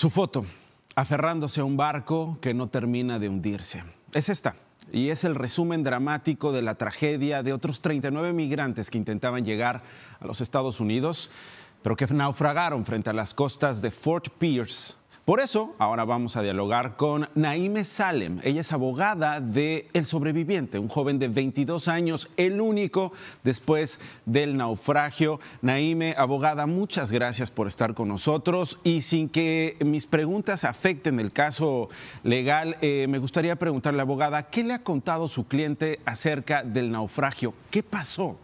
Su foto, aferrándose a un barco que no termina de hundirse. Es esta. Y es el resumen dramático de la tragedia de otros 39 migrantes que intentaban llegar a los Estados Unidos, pero que naufragaron frente a las costas de Fort Pierce, por eso, ahora vamos a dialogar con Naime Salem. Ella es abogada de El Sobreviviente, un joven de 22 años, el único después del naufragio. Naime, abogada, muchas gracias por estar con nosotros y sin que mis preguntas afecten el caso legal, eh, me gustaría preguntarle, abogada, ¿qué le ha contado su cliente acerca del naufragio? ¿Qué pasó?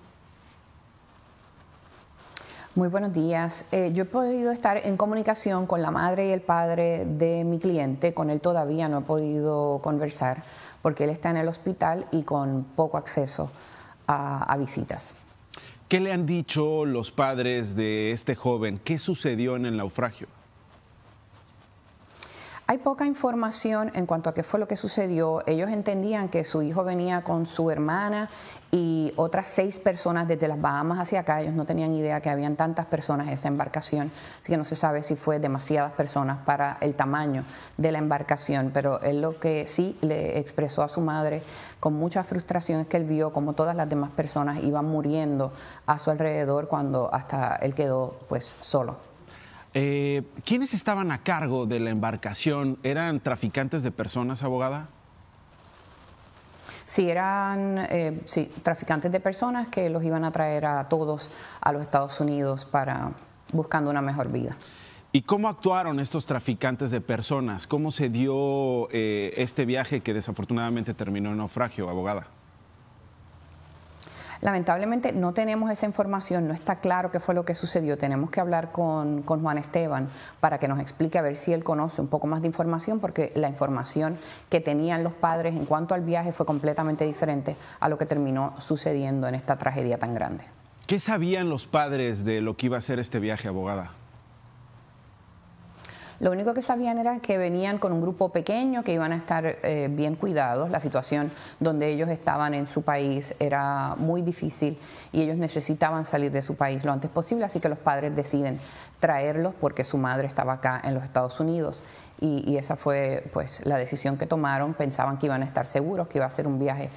Muy buenos días. Eh, yo he podido estar en comunicación con la madre y el padre de mi cliente, con él todavía no he podido conversar porque él está en el hospital y con poco acceso a visitas. ¿Qué le han dicho los padres de este joven? ¿Qué sucedió en el naufragio? Hay poca información en cuanto a qué fue lo que sucedió. Ellos entendían que su hijo venía con su hermana y otras seis personas desde las Bahamas hacia acá. Ellos no tenían idea que habían tantas personas en esa embarcación, así que no se sabe si fue demasiadas personas para el tamaño de la embarcación. Pero él lo que sí le expresó a su madre con mucha frustración es que él vio como todas las demás personas iban muriendo a su alrededor cuando hasta él quedó pues solo. Eh, ¿Quiénes estaban a cargo de la embarcación? ¿Eran traficantes de personas, abogada? Sí, eran eh, traficantes de personas que los iban a traer a todos a los Estados Unidos para buscando una mejor vida. ¿Y cómo actuaron estos traficantes de personas? ¿Cómo se dio eh, este viaje que desafortunadamente terminó en naufragio, abogada? Lamentablemente no tenemos esa información, no está claro qué fue lo que sucedió. Tenemos que hablar con, con Juan Esteban para que nos explique a ver si él conoce un poco más de información, porque la información que tenían los padres en cuanto al viaje fue completamente diferente a lo que terminó sucediendo en esta tragedia tan grande. ¿Qué sabían los padres de lo que iba a ser este viaje, abogada? Lo único que sabían era que venían con un grupo pequeño, que iban a estar eh, bien cuidados. La situación donde ellos estaban en su país era muy difícil y ellos necesitaban salir de su país lo antes posible, así que los padres deciden traerlos porque su madre estaba acá en los Estados Unidos. Y, esa fue pues la decisión que tomaron. Pensaban que iban a estar seguros, que iba a ser un viaje.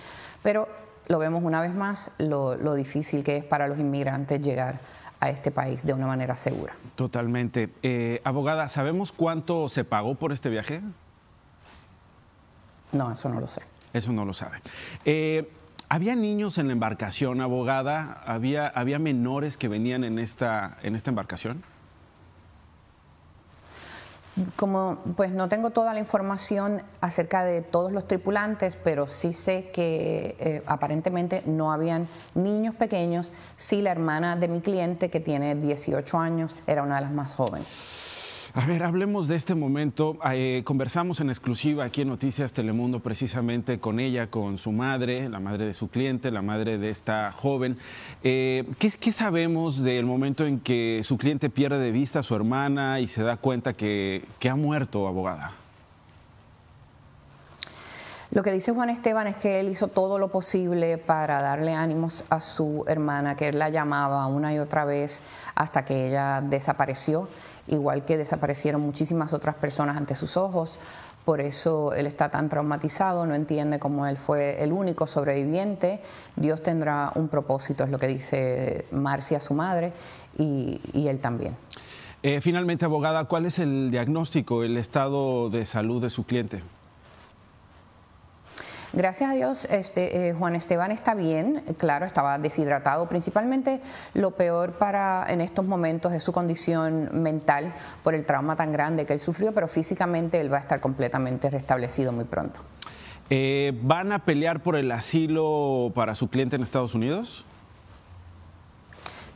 Pero lo vemos una vez más lo difícil que es para los inmigrantes llegar a este país de una manera segura. Totalmente. Eh, abogada, ¿sabemos cuánto se pagó por este viaje? No, eso no lo sé. Eso no lo sabe. Eh, ¿Había niños en la embarcación, abogada? ¿Había, había menores que venían en esta, en esta embarcación? Como pues no tengo toda la información acerca de todos los tripulantes, pero sí sé que eh, aparentemente no habían niños pequeños, si la hermana de mi cliente que tiene 18 años era una de las más jóvenes. A ver, hablemos de este momento. Eh, conversamos en exclusiva aquí en Noticias Telemundo precisamente con ella, con su madre, la madre de su cliente, la madre de esta joven. Eh, ¿qué, sabemos del momento en que su cliente pierde de vista a su hermana y se da cuenta que ha muerto, abogada? Lo que dice Juan Esteban es que él hizo todo lo posible para darle ánimos a su hermana, que él la llamaba una y otra vez hasta que ella desapareció, igual que desaparecieron muchísimas otras personas ante sus ojos. Por eso él está tan traumatizado, no entiende cómo él fue el único sobreviviente. Dios tendrá un propósito, es lo que dice Marcia, su madre, y, él también. Eh, finalmente, abogada, ¿cuál es el diagnóstico, el estado de salud de su cliente? Gracias a Dios, este, eh, Juan Esteban está bien, claro, estaba deshidratado. Principalmente lo peor para en estos momentos es su condición mental por el trauma tan grande que él sufrió, pero físicamente él va a estar completamente restablecido muy pronto. Eh, ¿Van a pelear por el asilo para su cliente en Estados Unidos?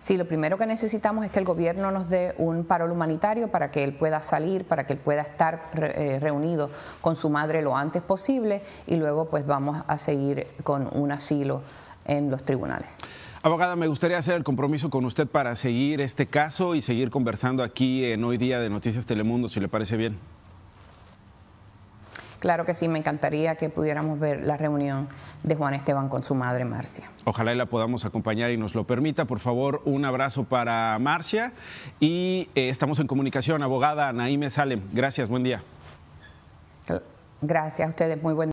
Sí, lo primero que necesitamos es que el gobierno nos dé un parol humanitario para que él pueda salir, para que él pueda estar eh, reunido con su madre lo antes posible y luego pues vamos a seguir con un asilo en los tribunales. Abogada, me gustaría hacer el compromiso con usted para seguir este caso y seguir conversando aquí en hoy día de Noticias Telemundo, si le parece bien. Claro que sí, me encantaría que pudiéramos ver la reunión de Juan Esteban con su madre Marcia. Ojalá la podamos acompañar y nos lo permita. Por favor, un abrazo para Marcia y eh, estamos en comunicación. Abogada Naime Salem, gracias, buen día. Gracias a ustedes, muy buen día.